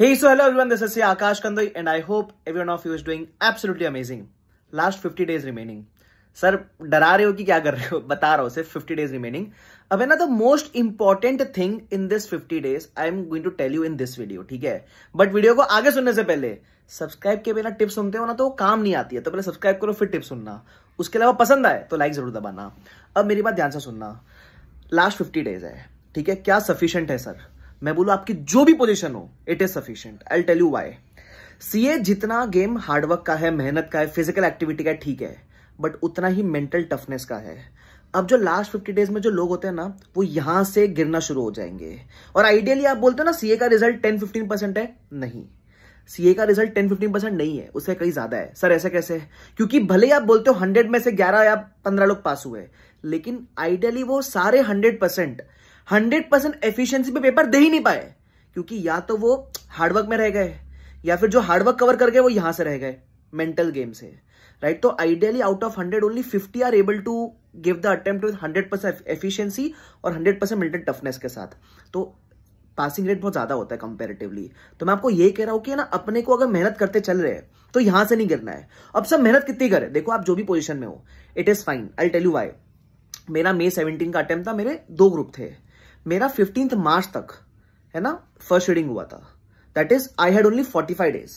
Hey, so hello everyone, this is Akash Kandoi and I hope everyone of you is doing absolutely amazing. Last 50 days remaining. Sir डरा रहे हो कि क्या कर रहे हो बता रहा हूँ सिर्फ 50 डेज रिमेनिंग अब है ना the most important thing in this 50 days I am going to tell you in this video ठीक है बट वीडियो को आगे सुनने से पहले सब्सक्राइब के बिना टिप्स सुनते हो ना तो वो काम नहीं आती है तो पहले सब्सक्राइब करो फिर टिप्स सुनना उसके अलावा पसंद आए तो लाइक जरूर दबाना अब मेरी बात ध्यान से सुनना लास्ट फिफ्टी डेज है ठीक है क्या सफिशियंट है सर मैं बोलू आपकी जो भी पोजिशन हो it is sufficient I tell you why CA जितना गेम हार्डवर्क का है मेहनत का है फिजिकल एक्टिविटी का ठीक है बट उतना ही मेंटल टफनेस का है अब जो लास्ट फिफ्टी डेज में जो लोग होते हैं ना वो यहां से गिरना शुरू हो जाएंगे और आइडियली आप बोलते हो ना सीए का रिजल्ट टेन फिफ्टीन परसेंट है नहीं सीए का रिजल्ट टेन फिफ्टीन परसेंट नहीं है उससे कहीं ज्यादा है सर ऐसे कैसे है क्योंकि भले ही आप बोलते हो हंड्रेड में से ग्यारह या पंद्रह लोग पास हुए लेकिन आइडियली वो सारे hundred percent hundred percent efficiency पे पेपर दे ही नहीं पाए क्योंकि या तो वो हार्डवर्क में रह गए या फिर जो हार्डवर्क कवर कर गए वो यहां से रह गए मेंटल गेम से राइट तो ideally out of hundred only fifty are able to give the attempt with hundred percent efficiency और हंड्रेड परसेंट मिलिटेंट टफनेस के साथ तो पासिंग रेट बहुत ज्यादा होता है कंपेरेटिवली तो मैं आपको ये कह रहा हूं कि ना अपने को अगर मेहनत करते चल रहे हैं तो यहां से नहीं गिरना है अब सब मेहनत कितनी करें देखो आप जो भी पोजिशन में हो it is fine I tell you why मेरा मे सेवनटीन का अटेम्प्ट था मेरे दो ग्रुप थे मेरा फिफ्टींथ मार्च तक है ना फर्स्ट रीडिंग हुआ था that is I had only forty five days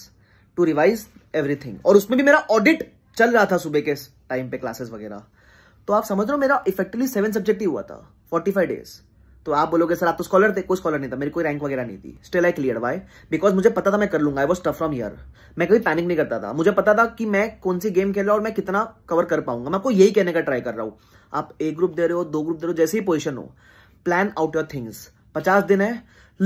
to revise everything और उसमें भी मेरा ऑडिट चल रहा था सुबह के टाइम पे क्लासेस वगैरह तो आप समझ रहे हो मेरा इफेक्टिवली सेवन सब्जेक्ट ही हुआ था फोर्टी फाइव डेज तो आप बोलोगे सर आप तो स्कॉलर थे कोई स्कॉलर नहीं था मेरी कोई रैंक वगैरह नहीं थी still I clear why because मुझे पता था मैं कर लूंगा I was tough from here मैं कभी पैनिक नहीं करता था मुझे पता था कि मैं कौन सी गेम खेल रहा हूं और मैं कितना कवर कर पाऊंगा मैं आपको यही कहने का ट्राई कर रहा हूं आप ए ग्रुप दे रहे हो दो ग्रुप दे रहे हो जैसे ही पोजिशन हो प्लान आउट योर थिंग्स पचास दिन है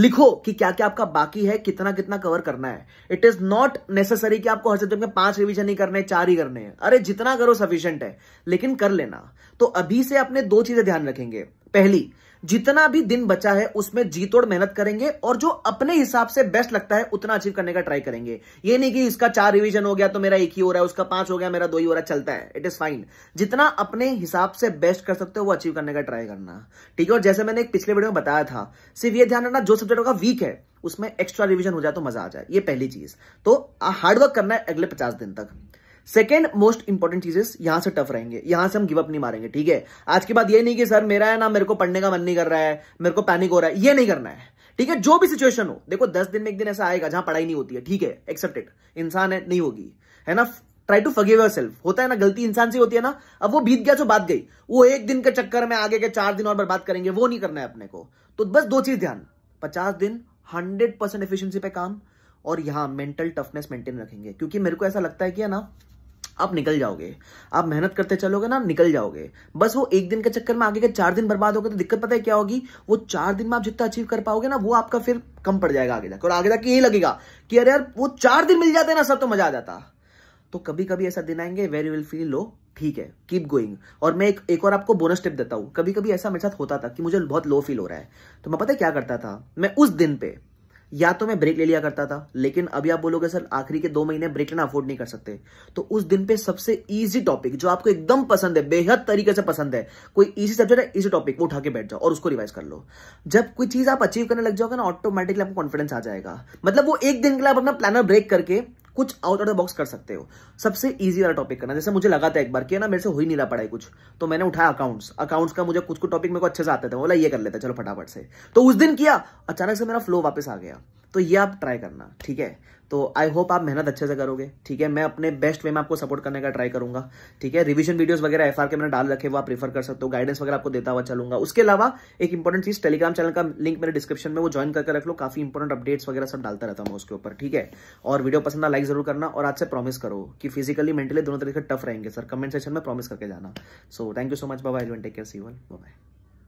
लिखो कि क्या क्या आपका बाकी है कितना कितना कवर करना है इट इज नॉट नेसेसरी कि आपको हर सब्जेक्ट में पांच रिवीजन ही करने चार ही करने हैं अरे जितना करो सफिशियंट है लेकिन कर लेना तो अभी से अपने दो चीजें ध्यान रखेंगे पहली जितना भी दिन बचा है उसमें जी तोड़ मेहनत करेंगे और जो अपने हिसाब से बेस्ट लगता है उतना अचीव करने का ट्राई करेंगे ये नहीं कि इसका चार रिवीजन हो गया तो मेरा एक ही हो रहा है उसका पांच हो गया मेरा दो ही हो रहा है चलता है इट इज फाइन जितना अपने हिसाब से बेस्ट कर सकते हो वो अचीव करने का ट्राई करना ठीक है और जैसे मैंने एक पिछले वीडियो में बताया था सिर्फ ये ध्यान रखना जो सब्जेक्ट होगा वीक है उसमें एक्स्ट्रा रिविजन हो जाए तो मजा आ जाए ये पहली चीज तो हार्डवर्क करना है अगले पचास दिन तक सेकेंड मोस्ट इंपॉर्टेंट चीजेस यहां से टफ रहेंगे यहां से हम गिवअप नहीं मारेंगे ठीक है आज की बात ये नहीं कि सर मेरा है ना मेरे को पढ़ने का मन नहीं कर रहा है मेरे को पैनिक हो रहा है ये नहीं करना है ठीक है जो भी सिचुएशन हो देखो दस दिन में एक दिन ऐसा आएगा जहां पढ़ाई नहीं होती है ठीक है एक्सेप्टेड इंसान है नहीं होगी है ना ट्राई टू फगेव योर होता है ना गलती इंसान से होती है ना अब वो बीत गया जो तो बात गई वो एक दिन के चक्कर में आगे के चार दिन और बर्बाद करेंगे वो नहीं करना है अपने को तो बस दो चीज ध्यान पचास दिन हंड्रेड परसेंट एफिशियंसी पे काम और यहाँ मेंटल टफनेस मेंटेन रखेंगे क्योंकि मेरे को ऐसा लगता है कि है ना आप निकल जाओगे आप मेहनत करते चलोगे ना निकल जाओगे बस वो एक दिन के चक्कर में आगे के चार दिन बर्बाद हो गए तो दिक्कत पता है क्या होगी वो चार दिन में आप जितना अचीव कर पाओगे ना वो आपका फिर कम पड़ जाएगा आगे जाकर और आगे जाके यही लगेगा कि अरे यार वो चार दिन मिल जाते ना सब तो मजा आ जाता तो कभी कभी ऐसा दिन आएंगे where you will feel low ठीक है कीप गोइंग और मैं एक एक और आपको बोनस टिप देता हूं कभी कभी ऐसा मेरे साथ होता था कि मुझे बहुत लो फील हो रहा है तो मैं पता है क्या करता था मैं उस दिन पे या तो मैं ब्रेक ले लिया करता था लेकिन अभी आप बोलोगे सर आखिरी के दो महीने ब्रेक लेना अफोर्ड नहीं कर सकते तो उस दिन पे सबसे ईजी टॉपिक जो आपको एकदम पसंद है बेहद तरीके से पसंद है कोई ईजी सब्जेक्ट है इजी टॉपिक वो उठा के बैठ जाओ और उसको रिवाइज कर लो जब कोई चीज आप अचीव करने लग जाओगे ना ऑटोमेटिकली आपको कॉन्फिडेंस आ जाएगा मतलब वो एक दिन के लिए आप अपना प्लानर ब्रेक करके कुछ आउट ऑफ द बॉक्स कर सकते हो सबसे इजी वाला टॉपिक करना जैसे मुझे लगा था एक बार कि ना मेरे से हो ही नहीं रहा पढ़ाई कुछ तो मैंने उठाया अकाउंट्स अकाउंट्स का मुझे कुछ कुछ टॉपिक मेरे को अच्छे से आते थे बोला ये कर लेते चलो फटाफट से तो उस दिन किया अचानक से मेरा फ्लो वापस आ गया तो ये आप ट्राई करना ठीक है तो आई होप आप मेहनत अच्छे से करोगे ठीक है मैं अपने बेस्ट वे में आपको सपोर्ट करने का ट्राई करूंगा ठीक है रिवीजन वीडियोस वगैरह एफआर के मैंने डाल रखे वो आप प्रीफर कर सकते हो गाइडेंस वगैरह आपको देता हुआ चलूंगा उसके अलावा एक इंपॉर्टेंट चीज टेलीग्राम चैनल का लिंक मेरे डिस्क्रिप्शन में वो ज्वाइन करके रख लो काफी इंपॉर्टेंट अपडेट्स वगैरह सब डालता रहता हूँ उसके ऊपर ठीक है और वीडियो पसंद लाइक जरूर करना और आज से प्रॉमिस करो कि फिजिकली मेंटली दोनों तरीके टफ रहेंगे सर कमेंट सेक्शन में प्रॉमिस करके जाना so thank you so much बाबा एलवन take care see one bye